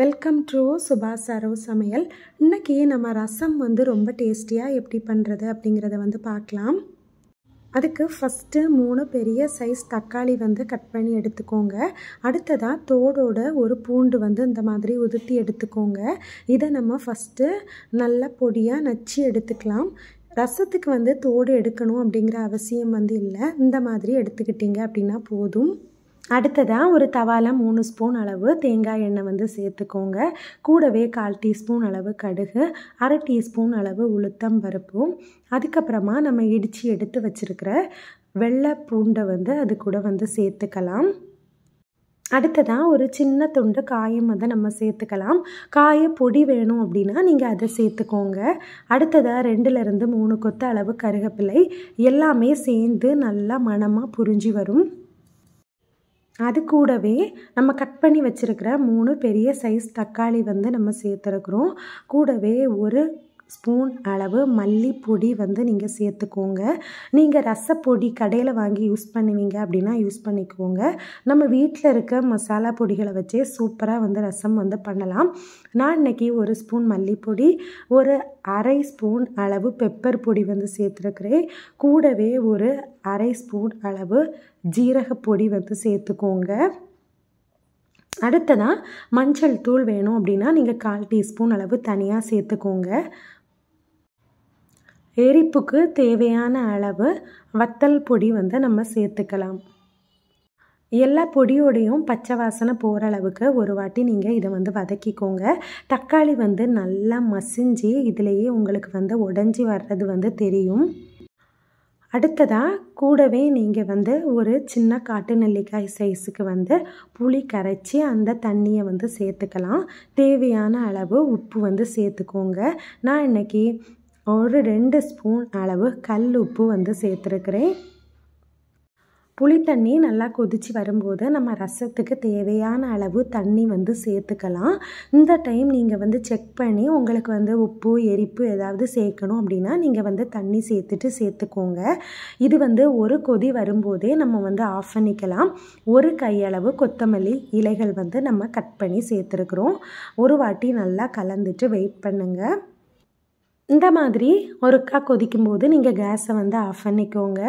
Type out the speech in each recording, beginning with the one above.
welcome to Subha Sarav சமையல் இன்றைக்கி நம்ம ரசம் வந்து ரொம்ப டேஸ்டியாக எப்படி பண்ணுறது அப்படிங்கிறத வந்து பார்க்கலாம் அதுக்கு ஃபஸ்ட்டு மூணு பெரிய சைஸ் தக்காளி வந்து கட் பண்ணி எடுத்துக்கோங்க அடுத்ததாக தோடோட ஒரு பூண்டு வந்து இந்த மாதிரி உதுத்தி எடுத்துக்கோங்க இதை நம்ம ஃபஸ்ட்டு நல்ல பொடியாக நச்சு எடுத்துக்கலாம் ரசத்துக்கு வந்து தோடு எடுக்கணும் அப்படிங்கிற அவசியம் வந்து இல்லை இந்த மாதிரி எடுத்துக்கிட்டிங்க அப்படின்னா போதும் அடுத்ததாக ஒரு தவாலை மூணு ஸ்பூன் அளவு தேங்காய் எண்ணெய் வந்து சேர்த்துக்கோங்க கூடவே கால் டீஸ்பூன் அளவு கடுகு அரை டீஸ்பூன் அளவு உளுத்தம் பருப்பு அதுக்கப்புறமா நம்ம இடித்து எடுத்து வச்சுருக்கிற வெள்ளை பூண்டை வந்து அது கூட வந்து சேர்த்துக்கலாம் அடுத்ததாக ஒரு சின்ன துண்டு காயம் அதை நம்ம சேர்த்துக்கலாம் காய பொடி வேணும் அப்படின்னா நீங்கள் அதை சேர்த்துக்கோங்க அடுத்ததாக ரெண்டுலேருந்து மூணு கொத்து அளவு கருகப்பிலை எல்லாமே சேர்ந்து நல்லா மணமாக புரிஞ்சு வரும் அது கூடவே நம்ம கட் பண்ணி வச்சுருக்கிற மூணு பெரிய சைஸ் தக்காளி வந்து நம்ம சேர்த்துருக்குறோம் கூடவே ஒரு ஸ்பூன் அளவு மல்லிப்பொடி வந்து நீங்கள் சேர்த்துக்கோங்க நீங்கள் ரசப்பொடி கடையில் வாங்கி யூஸ் பண்ணுவீங்க அப்படின்னா யூஸ் பண்ணிக்கோங்க நம்ம வீட்டில் இருக்க மசாலா பொடிகளை வச்சே சூப்பராக வந்து ரசம் வந்து பண்ணலாம் நான் இன்றைக்கி ஒரு ஸ்பூன் மல்லிப்பொடி ஒரு அரை ஸ்பூன் அளவு பெப்பர் பொடி வந்து சேர்த்துருக்குறேன் கூடவே ஒரு அரை ஸ்பூன் அளவு ஜீரகப்பொடி வந்து சேர்த்துக்கோங்க அடுத்ததாக மஞ்சள் தூள் வேணும் அப்படின்னா நீங்கள் கால் டீஸ்பூன் அளவு தனியாக சேர்த்துக்கோங்க எரிப்புக்கு தேவையான அளவு வத்தல் பொடி வந்து நம்ம சேர்த்துக்கலாம் எல்லா பொடியோடையும் பச்சை வாசனை போகிற அளவுக்கு ஒரு வாட்டி நீங்கள் இதை வந்து வதக்கிக்கோங்க தக்காளி வந்து நல்லா மசிஞ்சு இதிலேயே உங்களுக்கு வந்து உடஞ்சி வர்றது வந்து தெரியும் அடுத்ததாக கூடவே நீங்கள் வந்து ஒரு சின்ன காட்டு நெல்லிக்காய் சைஸுக்கு வந்து புளி கரைச்சி அந்த தண்ணியை வந்து சேர்த்துக்கலாம் தேவையான அளவு உப்பு வந்து சேர்த்துக்கோங்க நான் இன்றைக்கி ஒரு ரெண்டு ஸ்பூன் அளவு கல் உப்பு வந்து சேர்த்துருக்கிறேன் புளி தண்ணி நல்லா கொதித்து வரும்போது நம்ம ரசத்துக்கு தேவையான அளவு தண்ணி வந்து சேர்த்துக்கலாம் இந்த டைம் நீங்கள் வந்து செக் பண்ணி உங்களுக்கு வந்து உப்பு எரிப்பு ஏதாவது சேர்க்கணும் அப்படின்னா நீங்கள் வந்து தண்ணி சேர்த்துட்டு சேர்த்துக்கோங்க இது வந்து ஒரு கொதி வரும்போதே நம்ம வந்து ஆஃப் பண்ணிக்கலாம் ஒரு கையளவு கொத்தமல்லி இலைகள் வந்து நம்ம கட் பண்ணி சேர்த்துருக்குறோம் ஒரு வாட்டி நல்லா கலந்துட்டு வெயிட் பண்ணுங்கள் இந்த மாதிரி ஒருக்கா கொதிக்கும் போது நீங்கள் கேஸை வந்து ஆஃப் பண்ணிக்கோங்க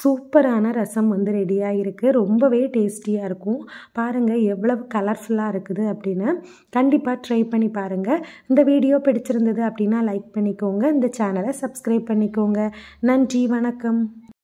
சூப்பரான ரசம் வந்து ரெடியாக இருக்குது ரொம்பவே டேஸ்டியாக இருக்கும் பாருங்கள் எவ்வளவு கலர்ஃபுல்லாக இருக்குது அப்படின்னு கண்டிப்பாக ட்ரை பண்ணி பாருங்கள் இந்த வீடியோ பிடிச்சிருந்தது அப்படின்னா லைக் பண்ணிக்கோங்க இந்த சேனலை சப்ஸ்கிரைப் பண்ணிக்கோங்க நன்றி வணக்கம்